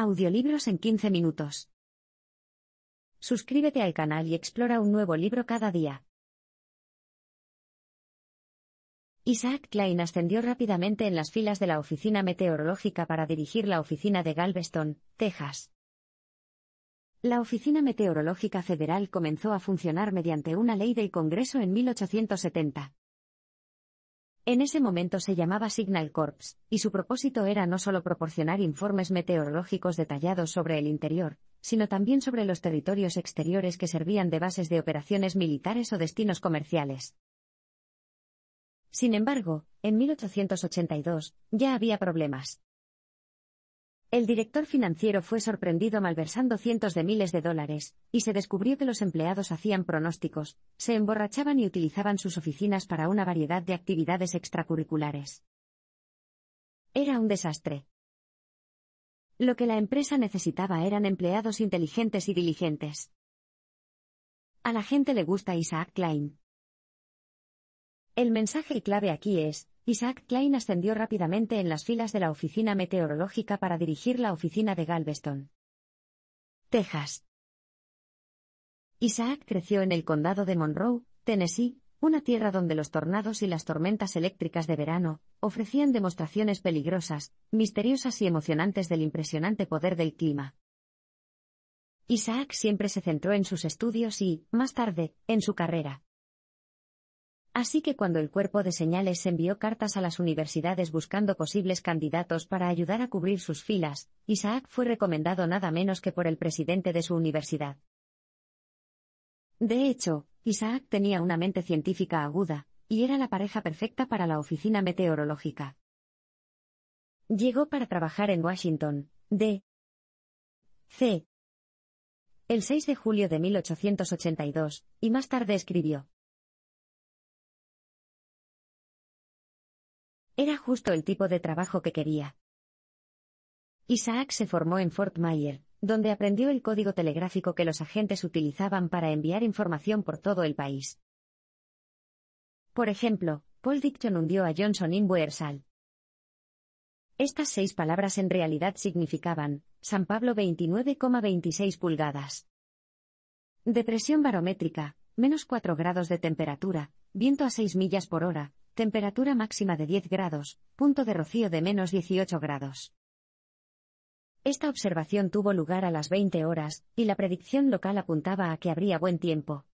Audiolibros en 15 minutos. Suscríbete al canal y explora un nuevo libro cada día. Isaac Klein ascendió rápidamente en las filas de la Oficina Meteorológica para dirigir la oficina de Galveston, Texas. La Oficina Meteorológica Federal comenzó a funcionar mediante una ley del Congreso en 1870. En ese momento se llamaba Signal Corps, y su propósito era no solo proporcionar informes meteorológicos detallados sobre el interior, sino también sobre los territorios exteriores que servían de bases de operaciones militares o destinos comerciales. Sin embargo, en 1882, ya había problemas. El director financiero fue sorprendido malversando cientos de miles de dólares, y se descubrió que los empleados hacían pronósticos, se emborrachaban y utilizaban sus oficinas para una variedad de actividades extracurriculares. Era un desastre. Lo que la empresa necesitaba eran empleados inteligentes y diligentes. A la gente le gusta Isaac Klein. El mensaje clave aquí es, Isaac Klein ascendió rápidamente en las filas de la Oficina Meteorológica para dirigir la oficina de Galveston. Texas. Isaac creció en el condado de Monroe, Tennessee, una tierra donde los tornados y las tormentas eléctricas de verano ofrecían demostraciones peligrosas, misteriosas y emocionantes del impresionante poder del clima. Isaac siempre se centró en sus estudios y, más tarde, en su carrera. Así que cuando el cuerpo de señales envió cartas a las universidades buscando posibles candidatos para ayudar a cubrir sus filas, Isaac fue recomendado nada menos que por el presidente de su universidad. De hecho, Isaac tenía una mente científica aguda, y era la pareja perfecta para la oficina meteorológica. Llegó para trabajar en Washington, D. C. El 6 de julio de 1882, y más tarde escribió. Era justo el tipo de trabajo que quería. Isaac se formó en Fort Myer, donde aprendió el código telegráfico que los agentes utilizaban para enviar información por todo el país. Por ejemplo, Paul Dickson hundió a Johnson in Estas seis palabras en realidad significaban San Pablo 29,26 pulgadas. Depresión barométrica, menos 4 grados de temperatura, viento a 6 millas por hora, Temperatura máxima de 10 grados, punto de rocío de menos 18 grados. Esta observación tuvo lugar a las 20 horas, y la predicción local apuntaba a que habría buen tiempo.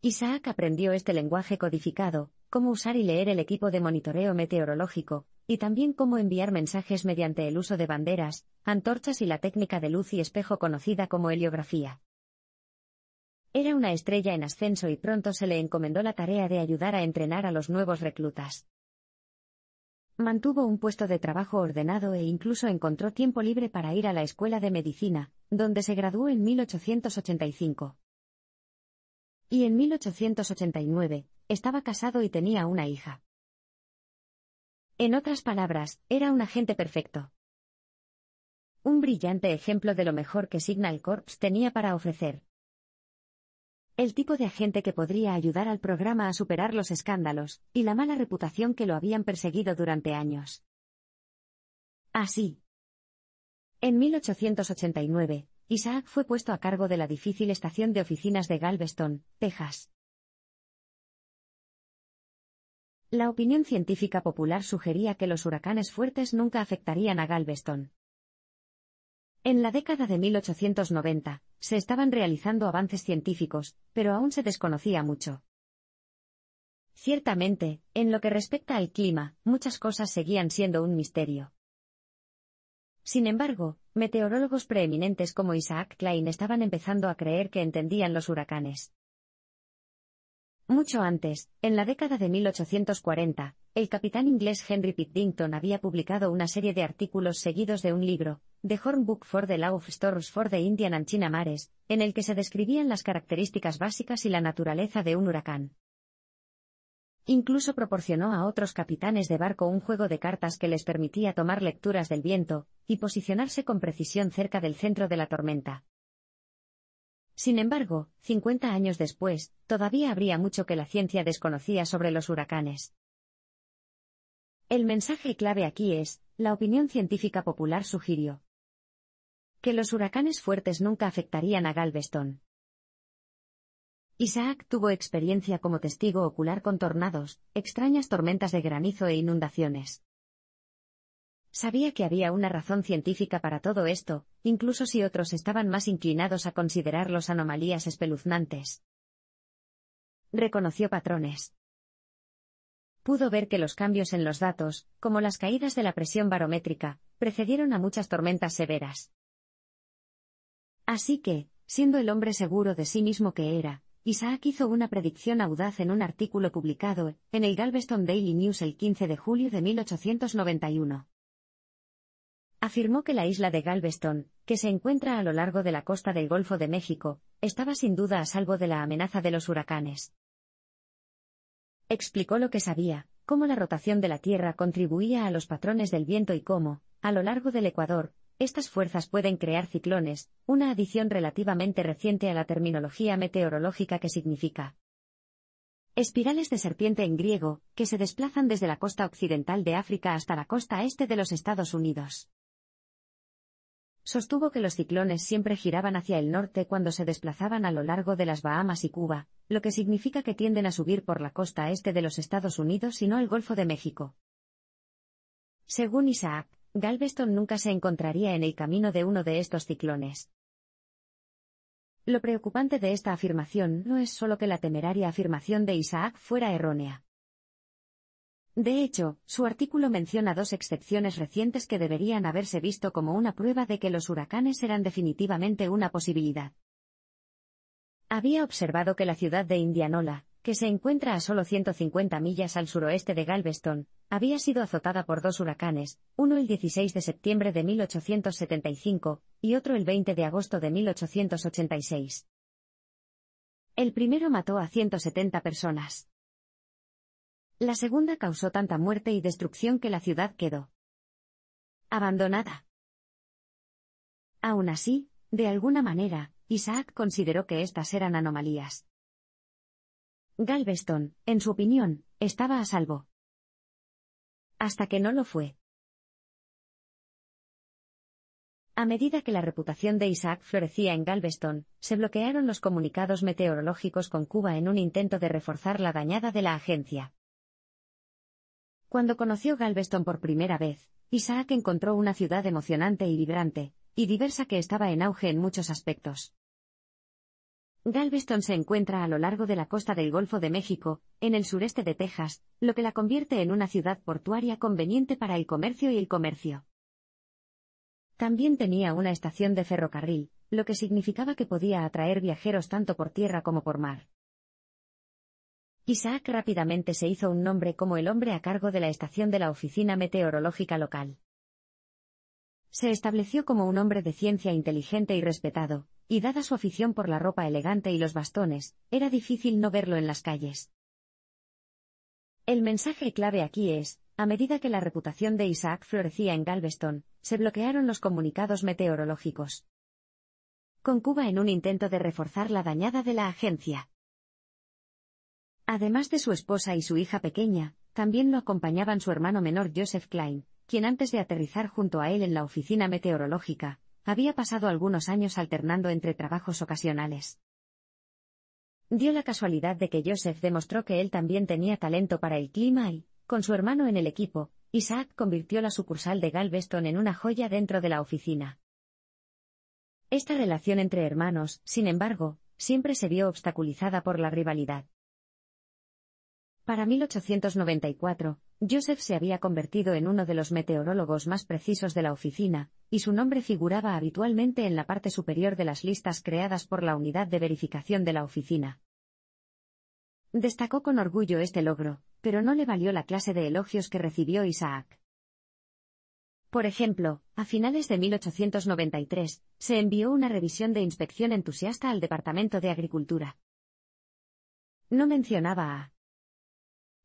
Isaac aprendió este lenguaje codificado, cómo usar y leer el equipo de monitoreo meteorológico, y también cómo enviar mensajes mediante el uso de banderas, antorchas y la técnica de luz y espejo conocida como heliografía. Era una estrella en ascenso y pronto se le encomendó la tarea de ayudar a entrenar a los nuevos reclutas. Mantuvo un puesto de trabajo ordenado e incluso encontró tiempo libre para ir a la escuela de medicina, donde se graduó en 1885. Y en 1889, estaba casado y tenía una hija. En otras palabras, era un agente perfecto. Un brillante ejemplo de lo mejor que Signal Corps tenía para ofrecer, el tipo de agente que podría ayudar al programa a superar los escándalos, y la mala reputación que lo habían perseguido durante años. Así. En 1889, Isaac fue puesto a cargo de la difícil estación de oficinas de Galveston, Texas. La opinión científica popular sugería que los huracanes fuertes nunca afectarían a Galveston. En la década de 1890, se estaban realizando avances científicos, pero aún se desconocía mucho. Ciertamente, en lo que respecta al clima, muchas cosas seguían siendo un misterio. Sin embargo, meteorólogos preeminentes como Isaac Klein estaban empezando a creer que entendían los huracanes. Mucho antes, en la década de 1840, el capitán inglés Henry Piddington había publicado una serie de artículos seguidos de un libro, de Hornbook for the Law of Storms for the Indian and China Mares, en el que se describían las características básicas y la naturaleza de un huracán. Incluso proporcionó a otros capitanes de barco un juego de cartas que les permitía tomar lecturas del viento, y posicionarse con precisión cerca del centro de la tormenta. Sin embargo, 50 años después, todavía habría mucho que la ciencia desconocía sobre los huracanes. El mensaje clave aquí es, la opinión científica popular sugirió, que los huracanes fuertes nunca afectarían a Galveston. Isaac tuvo experiencia como testigo ocular con tornados, extrañas tormentas de granizo e inundaciones. Sabía que había una razón científica para todo esto, incluso si otros estaban más inclinados a considerarlos anomalías espeluznantes. Reconoció patrones. Pudo ver que los cambios en los datos, como las caídas de la presión barométrica, precedieron a muchas tormentas severas. Así que, siendo el hombre seguro de sí mismo que era, Isaac hizo una predicción audaz en un artículo publicado en el Galveston Daily News el 15 de julio de 1891. Afirmó que la isla de Galveston, que se encuentra a lo largo de la costa del Golfo de México, estaba sin duda a salvo de la amenaza de los huracanes. Explicó lo que sabía, cómo la rotación de la Tierra contribuía a los patrones del viento y cómo, a lo largo del Ecuador, estas fuerzas pueden crear ciclones, una adición relativamente reciente a la terminología meteorológica que significa espirales de serpiente en griego, que se desplazan desde la costa occidental de África hasta la costa este de los Estados Unidos. Sostuvo que los ciclones siempre giraban hacia el norte cuando se desplazaban a lo largo de las Bahamas y Cuba, lo que significa que tienden a subir por la costa este de los Estados Unidos y no el Golfo de México. Según Isaac, Galveston nunca se encontraría en el camino de uno de estos ciclones. Lo preocupante de esta afirmación no es solo que la temeraria afirmación de Isaac fuera errónea. De hecho, su artículo menciona dos excepciones recientes que deberían haberse visto como una prueba de que los huracanes eran definitivamente una posibilidad. Había observado que la ciudad de Indianola, que se encuentra a solo 150 millas al suroeste de Galveston, había sido azotada por dos huracanes, uno el 16 de septiembre de 1875 y otro el 20 de agosto de 1886. El primero mató a 170 personas. La segunda causó tanta muerte y destrucción que la ciudad quedó abandonada. Aún así, de alguna manera, Isaac consideró que estas eran anomalías. Galveston, en su opinión, estaba a salvo. Hasta que no lo fue. A medida que la reputación de Isaac florecía en Galveston, se bloquearon los comunicados meteorológicos con Cuba en un intento de reforzar la dañada de la agencia. Cuando conoció Galveston por primera vez, Isaac encontró una ciudad emocionante y vibrante, y diversa que estaba en auge en muchos aspectos. Galveston se encuentra a lo largo de la costa del Golfo de México, en el sureste de Texas, lo que la convierte en una ciudad portuaria conveniente para el comercio y el comercio. También tenía una estación de ferrocarril, lo que significaba que podía atraer viajeros tanto por tierra como por mar. Isaac rápidamente se hizo un nombre como el hombre a cargo de la estación de la oficina meteorológica local se estableció como un hombre de ciencia inteligente y respetado, y dada su afición por la ropa elegante y los bastones, era difícil no verlo en las calles. El mensaje clave aquí es, a medida que la reputación de Isaac florecía en Galveston, se bloquearon los comunicados meteorológicos. Con Cuba en un intento de reforzar la dañada de la agencia. Además de su esposa y su hija pequeña, también lo acompañaban su hermano menor Joseph Klein, quien antes de aterrizar junto a él en la oficina meteorológica, había pasado algunos años alternando entre trabajos ocasionales. Dio la casualidad de que Joseph demostró que él también tenía talento para el clima y, con su hermano en el equipo, Isaac convirtió la sucursal de Galveston en una joya dentro de la oficina. Esta relación entre hermanos, sin embargo, siempre se vio obstaculizada por la rivalidad. Para 1894, Joseph se había convertido en uno de los meteorólogos más precisos de la oficina, y su nombre figuraba habitualmente en la parte superior de las listas creadas por la unidad de verificación de la oficina. Destacó con orgullo este logro, pero no le valió la clase de elogios que recibió Isaac. Por ejemplo, a finales de 1893, se envió una revisión de inspección entusiasta al Departamento de Agricultura. No mencionaba a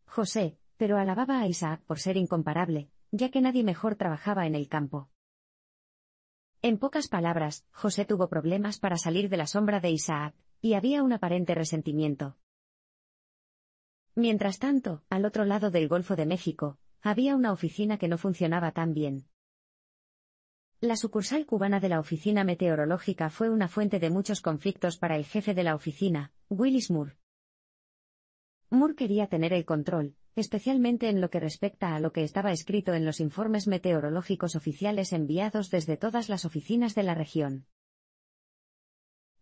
José, pero alababa a Isaac por ser incomparable, ya que nadie mejor trabajaba en el campo. En pocas palabras, José tuvo problemas para salir de la sombra de Isaac, y había un aparente resentimiento. Mientras tanto, al otro lado del Golfo de México, había una oficina que no funcionaba tan bien. La sucursal cubana de la Oficina Meteorológica fue una fuente de muchos conflictos para el jefe de la oficina, Willis Moore. Moore quería tener el control, especialmente en lo que respecta a lo que estaba escrito en los informes meteorológicos oficiales enviados desde todas las oficinas de la región.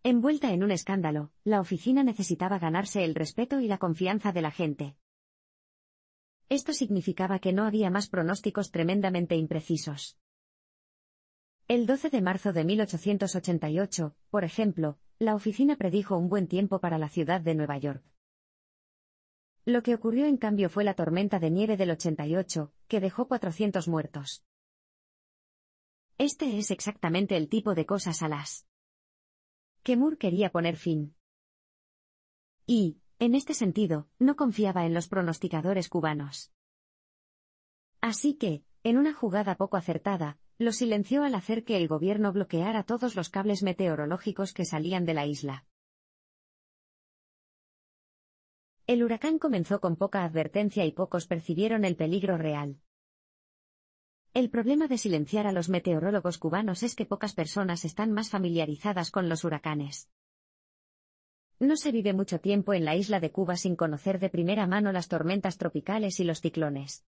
Envuelta en un escándalo, la oficina necesitaba ganarse el respeto y la confianza de la gente. Esto significaba que no había más pronósticos tremendamente imprecisos. El 12 de marzo de 1888, por ejemplo, la oficina predijo un buen tiempo para la ciudad de Nueva York. Lo que ocurrió en cambio fue la tormenta de nieve del 88, que dejó 400 muertos. Este es exactamente el tipo de cosas a las que Moore quería poner fin. Y, en este sentido, no confiaba en los pronosticadores cubanos. Así que, en una jugada poco acertada, lo silenció al hacer que el gobierno bloqueara todos los cables meteorológicos que salían de la isla. El huracán comenzó con poca advertencia y pocos percibieron el peligro real. El problema de silenciar a los meteorólogos cubanos es que pocas personas están más familiarizadas con los huracanes. No se vive mucho tiempo en la isla de Cuba sin conocer de primera mano las tormentas tropicales y los ciclones.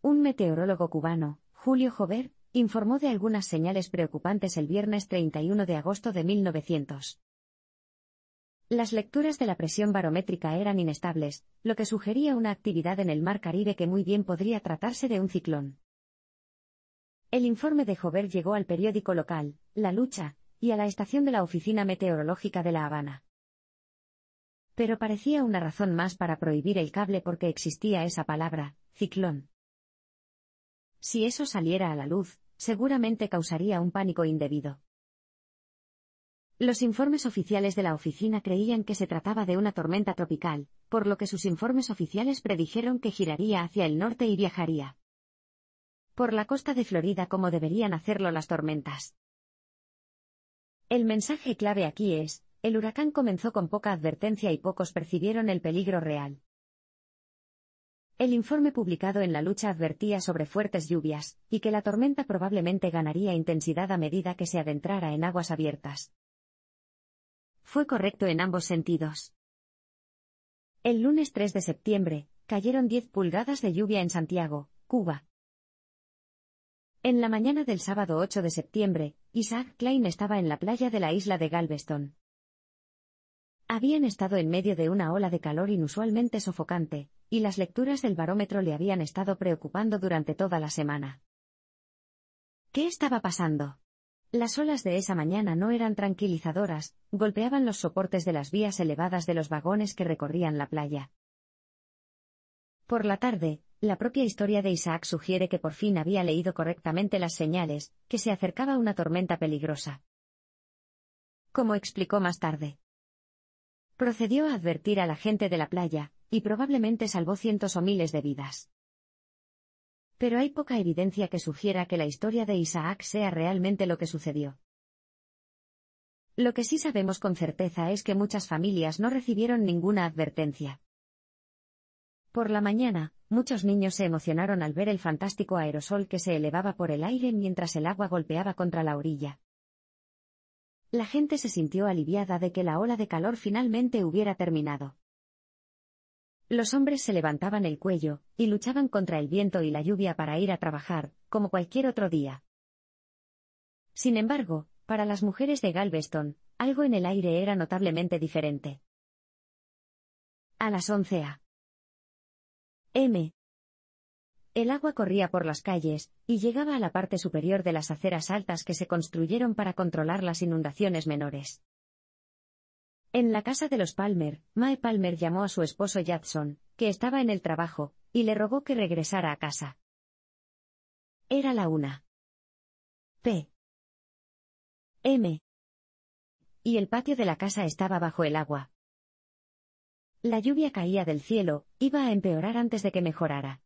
Un meteorólogo cubano, Julio Jover, informó de algunas señales preocupantes el viernes 31 de agosto de 1900. Las lecturas de la presión barométrica eran inestables, lo que sugería una actividad en el mar Caribe que muy bien podría tratarse de un ciclón. El informe de Jover llegó al periódico local, La Lucha, y a la estación de la Oficina Meteorológica de La Habana. Pero parecía una razón más para prohibir el cable porque existía esa palabra, ciclón. Si eso saliera a la luz, seguramente causaría un pánico indebido. Los informes oficiales de la oficina creían que se trataba de una tormenta tropical, por lo que sus informes oficiales predijeron que giraría hacia el norte y viajaría por la costa de Florida como deberían hacerlo las tormentas. El mensaje clave aquí es, el huracán comenzó con poca advertencia y pocos percibieron el peligro real. El informe publicado en la lucha advertía sobre fuertes lluvias, y que la tormenta probablemente ganaría intensidad a medida que se adentrara en aguas abiertas fue correcto en ambos sentidos. El lunes 3 de septiembre, cayeron 10 pulgadas de lluvia en Santiago, Cuba. En la mañana del sábado 8 de septiembre, Isaac Klein estaba en la playa de la isla de Galveston. Habían estado en medio de una ola de calor inusualmente sofocante, y las lecturas del barómetro le habían estado preocupando durante toda la semana. ¿Qué estaba pasando? Las olas de esa mañana no eran tranquilizadoras, golpeaban los soportes de las vías elevadas de los vagones que recorrían la playa. Por la tarde, la propia historia de Isaac sugiere que por fin había leído correctamente las señales, que se acercaba una tormenta peligrosa. Como explicó más tarde. Procedió a advertir a la gente de la playa, y probablemente salvó cientos o miles de vidas pero hay poca evidencia que sugiera que la historia de Isaac sea realmente lo que sucedió. Lo que sí sabemos con certeza es que muchas familias no recibieron ninguna advertencia. Por la mañana, muchos niños se emocionaron al ver el fantástico aerosol que se elevaba por el aire mientras el agua golpeaba contra la orilla. La gente se sintió aliviada de que la ola de calor finalmente hubiera terminado. Los hombres se levantaban el cuello, y luchaban contra el viento y la lluvia para ir a trabajar, como cualquier otro día. Sin embargo, para las mujeres de Galveston, algo en el aire era notablemente diferente. A las 11 a. M. El agua corría por las calles, y llegaba a la parte superior de las aceras altas que se construyeron para controlar las inundaciones menores. En la casa de los Palmer, Mae Palmer llamó a su esposo Jackson, que estaba en el trabajo, y le rogó que regresara a casa. Era la una. P. M. Y el patio de la casa estaba bajo el agua. La lluvia caía del cielo, iba a empeorar antes de que mejorara.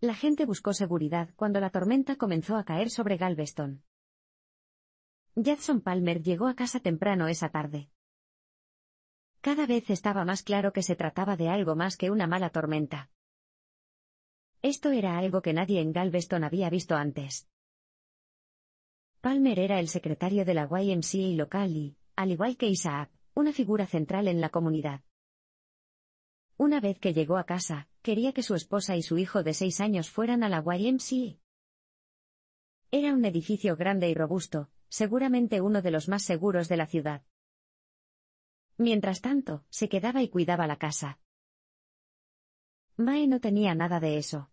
La gente buscó seguridad cuando la tormenta comenzó a caer sobre Galveston. Jackson Palmer llegó a casa temprano esa tarde. Cada vez estaba más claro que se trataba de algo más que una mala tormenta. Esto era algo que nadie en Galveston había visto antes. Palmer era el secretario de la YMCA local y, al igual que Isaac, una figura central en la comunidad. Una vez que llegó a casa, quería que su esposa y su hijo de seis años fueran a la YMCA. Era un edificio grande y robusto, seguramente uno de los más seguros de la ciudad. Mientras tanto, se quedaba y cuidaba la casa. Mae no tenía nada de eso.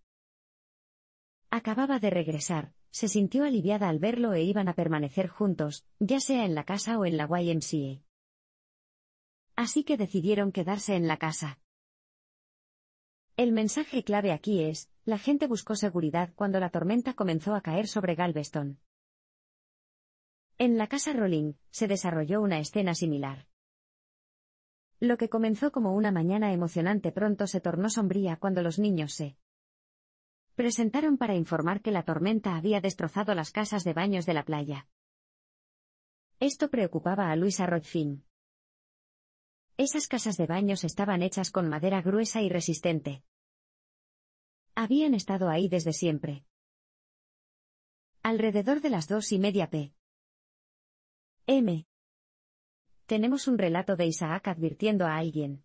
Acababa de regresar, se sintió aliviada al verlo e iban a permanecer juntos, ya sea en la casa o en la YMCA. Así que decidieron quedarse en la casa. El mensaje clave aquí es, la gente buscó seguridad cuando la tormenta comenzó a caer sobre Galveston. En la casa Rowling se desarrolló una escena similar. Lo que comenzó como una mañana emocionante pronto se tornó sombría cuando los niños se presentaron para informar que la tormenta había destrozado las casas de baños de la playa. Esto preocupaba a Luisa Rodfin. Esas casas de baños estaban hechas con madera gruesa y resistente. Habían estado ahí desde siempre. Alrededor de las dos y media p. M. Tenemos un relato de Isaac advirtiendo a alguien.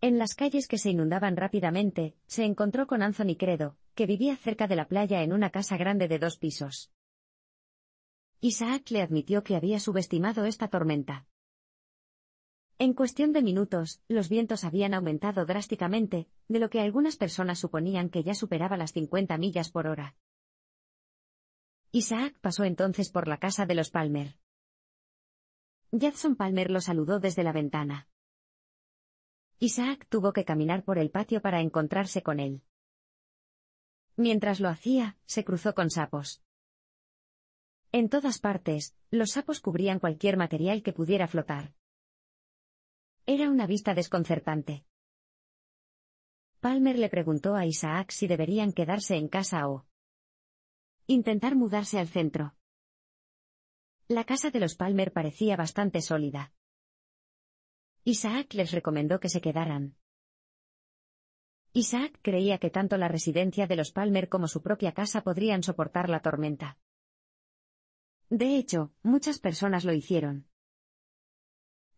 En las calles que se inundaban rápidamente, se encontró con Anthony Credo, que vivía cerca de la playa en una casa grande de dos pisos. Isaac le admitió que había subestimado esta tormenta. En cuestión de minutos, los vientos habían aumentado drásticamente, de lo que algunas personas suponían que ya superaba las 50 millas por hora. Isaac pasó entonces por la casa de los Palmer. Jackson Palmer lo saludó desde la ventana. Isaac tuvo que caminar por el patio para encontrarse con él. Mientras lo hacía, se cruzó con sapos. En todas partes, los sapos cubrían cualquier material que pudiera flotar. Era una vista desconcertante. Palmer le preguntó a Isaac si deberían quedarse en casa o Intentar mudarse al centro. La casa de los Palmer parecía bastante sólida. Isaac les recomendó que se quedaran. Isaac creía que tanto la residencia de los Palmer como su propia casa podrían soportar la tormenta. De hecho, muchas personas lo hicieron.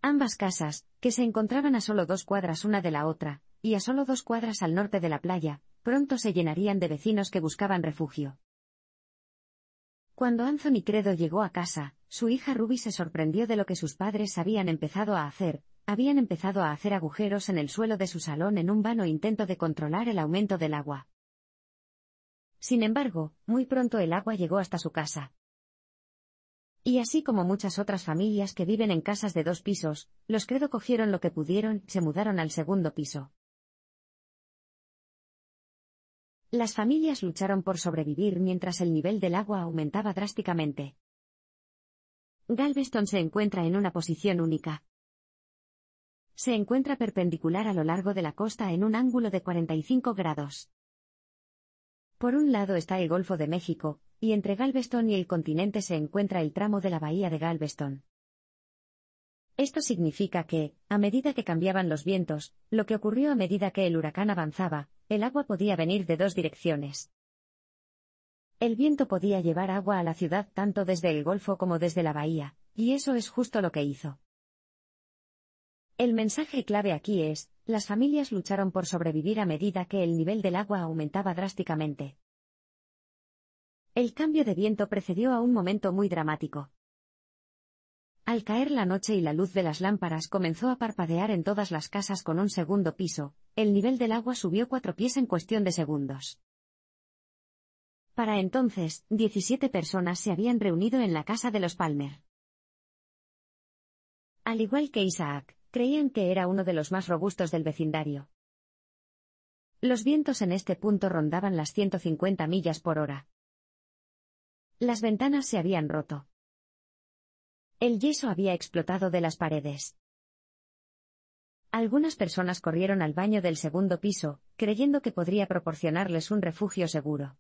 Ambas casas, que se encontraban a solo dos cuadras una de la otra, y a solo dos cuadras al norte de la playa, pronto se llenarían de vecinos que buscaban refugio. Cuando Anthony Credo llegó a casa, su hija Ruby se sorprendió de lo que sus padres habían empezado a hacer, habían empezado a hacer agujeros en el suelo de su salón en un vano intento de controlar el aumento del agua. Sin embargo, muy pronto el agua llegó hasta su casa. Y así como muchas otras familias que viven en casas de dos pisos, los Credo cogieron lo que pudieron y se mudaron al segundo piso. Las familias lucharon por sobrevivir mientras el nivel del agua aumentaba drásticamente. Galveston se encuentra en una posición única. Se encuentra perpendicular a lo largo de la costa en un ángulo de 45 grados. Por un lado está el Golfo de México, y entre Galveston y el continente se encuentra el tramo de la bahía de Galveston. Esto significa que, a medida que cambiaban los vientos, lo que ocurrió a medida que el huracán avanzaba, el agua podía venir de dos direcciones. El viento podía llevar agua a la ciudad tanto desde el golfo como desde la bahía, y eso es justo lo que hizo. El mensaje clave aquí es, las familias lucharon por sobrevivir a medida que el nivel del agua aumentaba drásticamente. El cambio de viento precedió a un momento muy dramático. Al caer la noche y la luz de las lámparas comenzó a parpadear en todas las casas con un segundo piso, el nivel del agua subió cuatro pies en cuestión de segundos. Para entonces, 17 personas se habían reunido en la casa de los Palmer. Al igual que Isaac, creían que era uno de los más robustos del vecindario. Los vientos en este punto rondaban las 150 millas por hora. Las ventanas se habían roto. El yeso había explotado de las paredes. Algunas personas corrieron al baño del segundo piso, creyendo que podría proporcionarles un refugio seguro.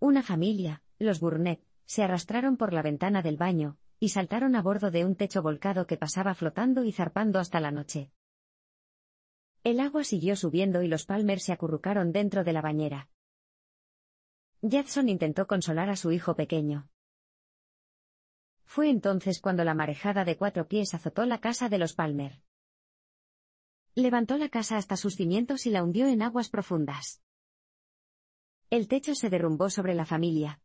Una familia, los Burnett, se arrastraron por la ventana del baño, y saltaron a bordo de un techo volcado que pasaba flotando y zarpando hasta la noche. El agua siguió subiendo y los Palmer se acurrucaron dentro de la bañera. Jackson intentó consolar a su hijo pequeño. Fue entonces cuando la marejada de cuatro pies azotó la casa de los Palmer. Levantó la casa hasta sus cimientos y la hundió en aguas profundas. El techo se derrumbó sobre la familia.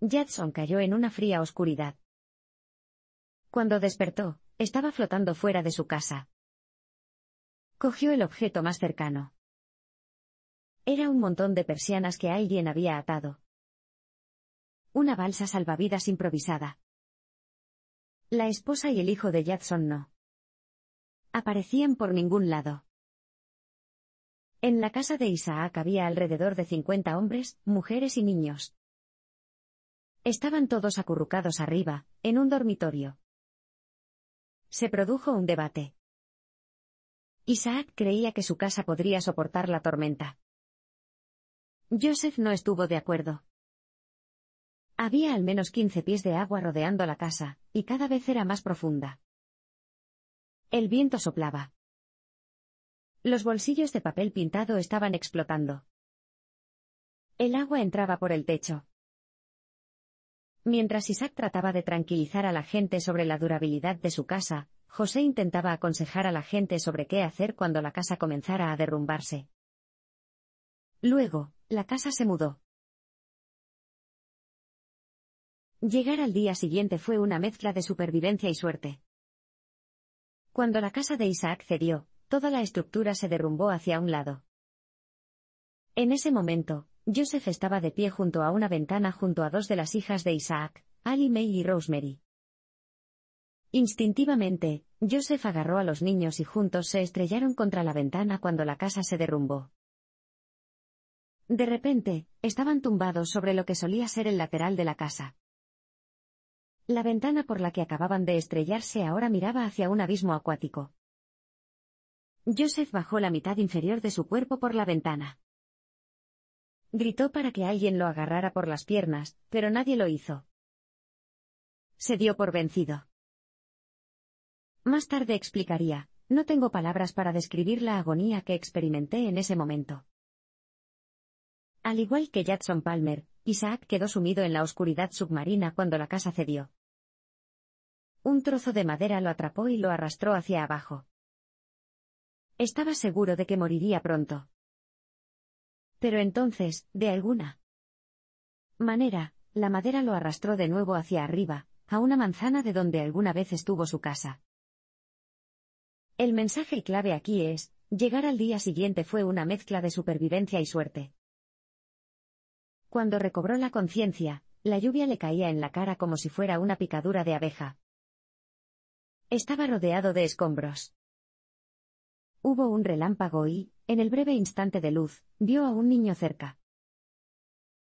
Jadson cayó en una fría oscuridad. Cuando despertó, estaba flotando fuera de su casa. Cogió el objeto más cercano. Era un montón de persianas que alguien había atado. Una balsa salvavidas improvisada. La esposa y el hijo de Jackson no aparecían por ningún lado. En la casa de Isaac había alrededor de 50 hombres, mujeres y niños. Estaban todos acurrucados arriba, en un dormitorio. Se produjo un debate. Isaac creía que su casa podría soportar la tormenta. Joseph no estuvo de acuerdo. Había al menos 15 pies de agua rodeando la casa, y cada vez era más profunda. El viento soplaba. Los bolsillos de papel pintado estaban explotando. El agua entraba por el techo. Mientras Isaac trataba de tranquilizar a la gente sobre la durabilidad de su casa, José intentaba aconsejar a la gente sobre qué hacer cuando la casa comenzara a derrumbarse. Luego, la casa se mudó. Llegar al día siguiente fue una mezcla de supervivencia y suerte. Cuando la casa de Isaac cedió, toda la estructura se derrumbó hacia un lado. En ese momento, Joseph estaba de pie junto a una ventana junto a dos de las hijas de Isaac, Ali May y Rosemary. Instintivamente, Joseph agarró a los niños y juntos se estrellaron contra la ventana cuando la casa se derrumbó. De repente, estaban tumbados sobre lo que solía ser el lateral de la casa. La ventana por la que acababan de estrellarse ahora miraba hacia un abismo acuático. Joseph bajó la mitad inferior de su cuerpo por la ventana. Gritó para que alguien lo agarrara por las piernas, pero nadie lo hizo. Se dio por vencido. Más tarde explicaría, no tengo palabras para describir la agonía que experimenté en ese momento. Al igual que Jackson Palmer, Isaac quedó sumido en la oscuridad submarina cuando la casa cedió. Un trozo de madera lo atrapó y lo arrastró hacia abajo. Estaba seguro de que moriría pronto. Pero entonces, de alguna manera, la madera lo arrastró de nuevo hacia arriba, a una manzana de donde alguna vez estuvo su casa. El mensaje clave aquí es, llegar al día siguiente fue una mezcla de supervivencia y suerte. Cuando recobró la conciencia, la lluvia le caía en la cara como si fuera una picadura de abeja. Estaba rodeado de escombros. Hubo un relámpago y, en el breve instante de luz, vio a un niño cerca.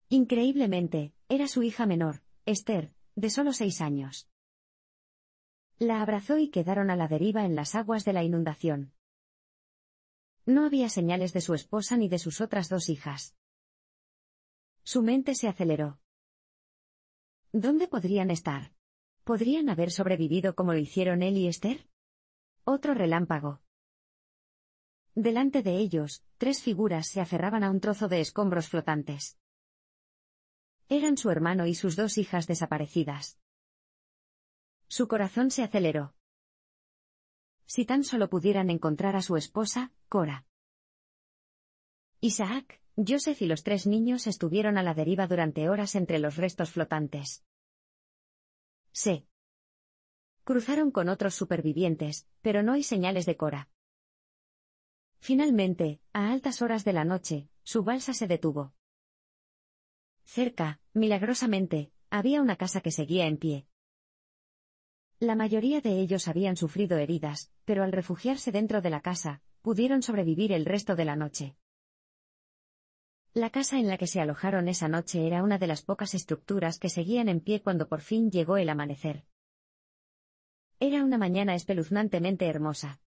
Increíblemente, era su hija menor, Esther, de solo seis años. La abrazó y quedaron a la deriva en las aguas de la inundación. No había señales de su esposa ni de sus otras dos hijas. Su mente se aceleró. ¿Dónde podrían estar? ¿Podrían haber sobrevivido como lo hicieron él y Esther? Otro relámpago. Delante de ellos, tres figuras se aferraban a un trozo de escombros flotantes. Eran su hermano y sus dos hijas desaparecidas. Su corazón se aceleró. Si tan solo pudieran encontrar a su esposa, Cora. Isaac, Joseph y los tres niños estuvieron a la deriva durante horas entre los restos flotantes. Se cruzaron con otros supervivientes, pero no hay señales de Cora. Finalmente, a altas horas de la noche, su balsa se detuvo. Cerca, milagrosamente, había una casa que seguía en pie. La mayoría de ellos habían sufrido heridas, pero al refugiarse dentro de la casa, pudieron sobrevivir el resto de la noche. La casa en la que se alojaron esa noche era una de las pocas estructuras que seguían en pie cuando por fin llegó el amanecer. Era una mañana espeluznantemente hermosa.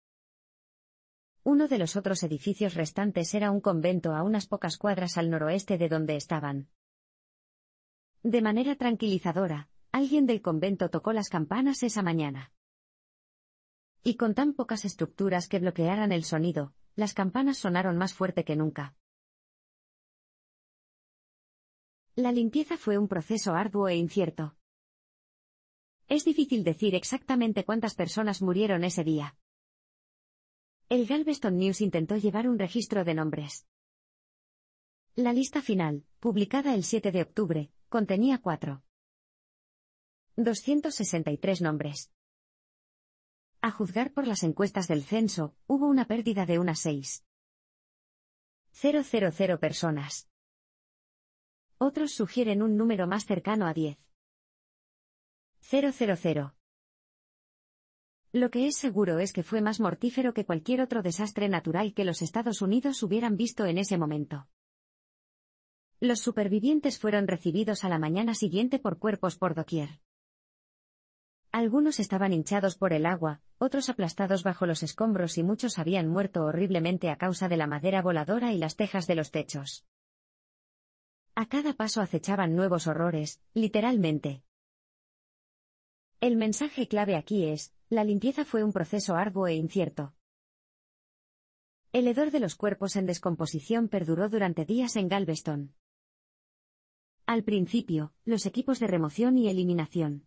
Uno de los otros edificios restantes era un convento a unas pocas cuadras al noroeste de donde estaban. De manera tranquilizadora, alguien del convento tocó las campanas esa mañana. Y con tan pocas estructuras que bloquearan el sonido, las campanas sonaron más fuerte que nunca. La limpieza fue un proceso arduo e incierto. Es difícil decir exactamente cuántas personas murieron ese día. El Galveston News intentó llevar un registro de nombres. La lista final, publicada el 7 de octubre, contenía 4. 263 nombres. A juzgar por las encuestas del censo, hubo una pérdida de unas 6.000 personas. Otros sugieren un número más cercano a 10. 000. Lo que es seguro es que fue más mortífero que cualquier otro desastre natural que los Estados Unidos hubieran visto en ese momento. Los supervivientes fueron recibidos a la mañana siguiente por cuerpos por doquier. Algunos estaban hinchados por el agua, otros aplastados bajo los escombros y muchos habían muerto horriblemente a causa de la madera voladora y las tejas de los techos. A cada paso acechaban nuevos horrores, literalmente. El mensaje clave aquí es, la limpieza fue un proceso arduo e incierto. El hedor de los cuerpos en descomposición perduró durante días en Galveston. Al principio, los equipos de remoción y eliminación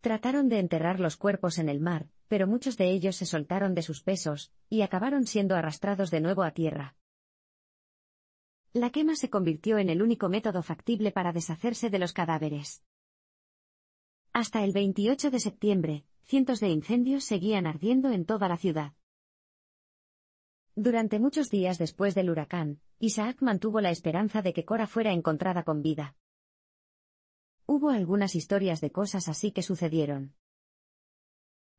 trataron de enterrar los cuerpos en el mar, pero muchos de ellos se soltaron de sus pesos, y acabaron siendo arrastrados de nuevo a tierra. La quema se convirtió en el único método factible para deshacerse de los cadáveres. Hasta el 28 de septiembre, cientos de incendios seguían ardiendo en toda la ciudad. Durante muchos días después del huracán, Isaac mantuvo la esperanza de que Cora fuera encontrada con vida. Hubo algunas historias de cosas así que sucedieron.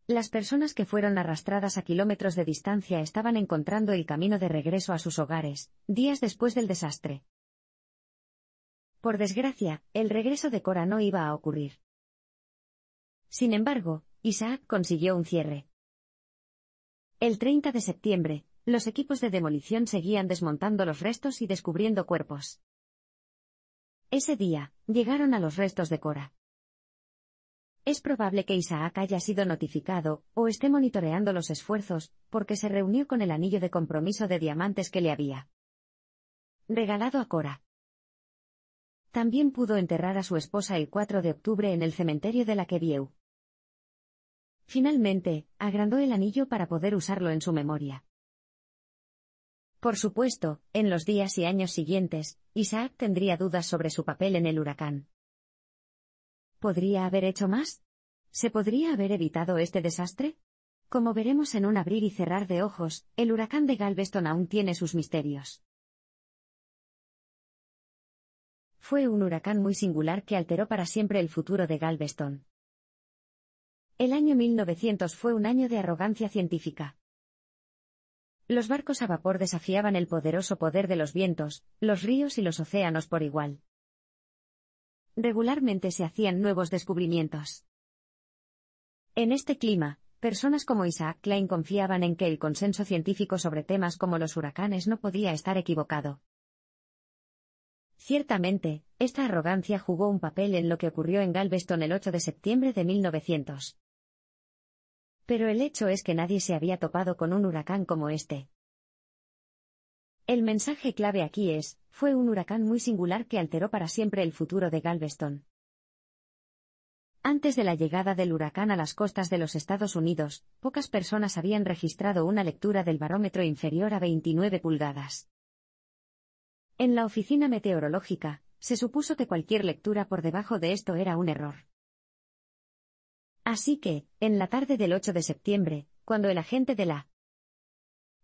Las personas que fueron arrastradas a kilómetros de distancia estaban encontrando el camino de regreso a sus hogares, días después del desastre. Por desgracia, el regreso de Cora no iba a ocurrir. Sin embargo, Isaac consiguió un cierre. El 30 de septiembre, los equipos de demolición seguían desmontando los restos y descubriendo cuerpos. Ese día, llegaron a los restos de Cora. Es probable que Isaac haya sido notificado, o esté monitoreando los esfuerzos, porque se reunió con el anillo de compromiso de diamantes que le había regalado a Cora. También pudo enterrar a su esposa el 4 de octubre en el cementerio de la Quevieu. Finalmente, agrandó el anillo para poder usarlo en su memoria. Por supuesto, en los días y años siguientes, Isaac tendría dudas sobre su papel en el huracán. ¿Podría haber hecho más? ¿Se podría haber evitado este desastre? Como veremos en un abrir y cerrar de ojos, el huracán de Galveston aún tiene sus misterios. Fue un huracán muy singular que alteró para siempre el futuro de Galveston. El año 1900 fue un año de arrogancia científica. Los barcos a vapor desafiaban el poderoso poder de los vientos, los ríos y los océanos por igual regularmente se hacían nuevos descubrimientos. En este clima, personas como Isaac Klein confiaban en que el consenso científico sobre temas como los huracanes no podía estar equivocado. Ciertamente, esta arrogancia jugó un papel en lo que ocurrió en Galveston el 8 de septiembre de 1900. Pero el hecho es que nadie se había topado con un huracán como este. El mensaje clave aquí es, fue un huracán muy singular que alteró para siempre el futuro de Galveston. Antes de la llegada del huracán a las costas de los Estados Unidos, pocas personas habían registrado una lectura del barómetro inferior a 29 pulgadas. En la oficina meteorológica, se supuso que cualquier lectura por debajo de esto era un error. Así que, en la tarde del 8 de septiembre, cuando el agente de la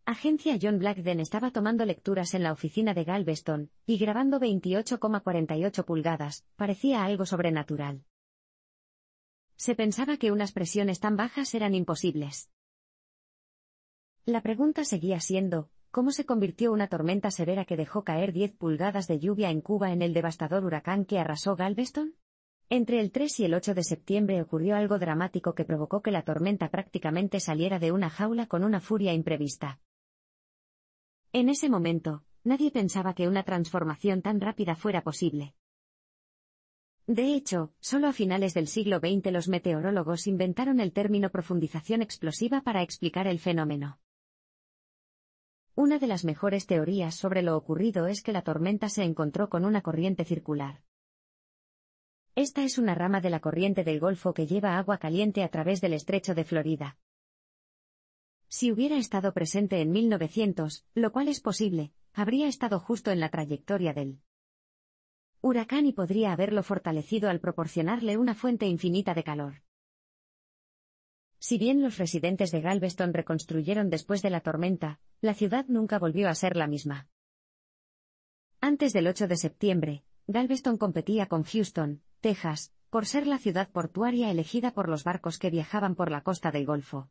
Agencia John Blackden estaba tomando lecturas en la oficina de Galveston, y grabando 28,48 pulgadas, parecía algo sobrenatural. Se pensaba que unas presiones tan bajas eran imposibles. La pregunta seguía siendo, ¿cómo se convirtió una tormenta severa que dejó caer 10 pulgadas de lluvia en Cuba en el devastador huracán que arrasó Galveston? Entre el 3 y el 8 de septiembre ocurrió algo dramático que provocó que la tormenta prácticamente saliera de una jaula con una furia imprevista. En ese momento, nadie pensaba que una transformación tan rápida fuera posible. De hecho, solo a finales del siglo XX los meteorólogos inventaron el término profundización explosiva para explicar el fenómeno. Una de las mejores teorías sobre lo ocurrido es que la tormenta se encontró con una corriente circular. Esta es una rama de la corriente del Golfo que lleva agua caliente a través del estrecho de Florida, si hubiera estado presente en 1900, lo cual es posible, habría estado justo en la trayectoria del huracán y podría haberlo fortalecido al proporcionarle una fuente infinita de calor. Si bien los residentes de Galveston reconstruyeron después de la tormenta, la ciudad nunca volvió a ser la misma. Antes del 8 de septiembre, Galveston competía con Houston, Texas, por ser la ciudad portuaria elegida por los barcos que viajaban por la costa del Golfo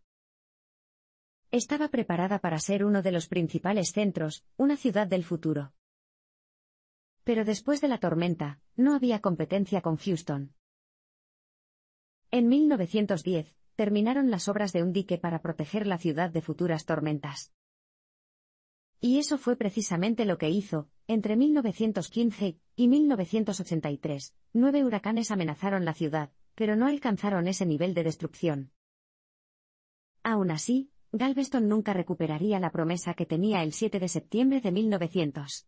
estaba preparada para ser uno de los principales centros, una ciudad del futuro. Pero después de la tormenta, no había competencia con Houston. En 1910, terminaron las obras de un dique para proteger la ciudad de futuras tormentas. Y eso fue precisamente lo que hizo, entre 1915 y 1983, nueve huracanes amenazaron la ciudad, pero no alcanzaron ese nivel de destrucción. Aún así, Galveston nunca recuperaría la promesa que tenía el 7 de septiembre de 1900.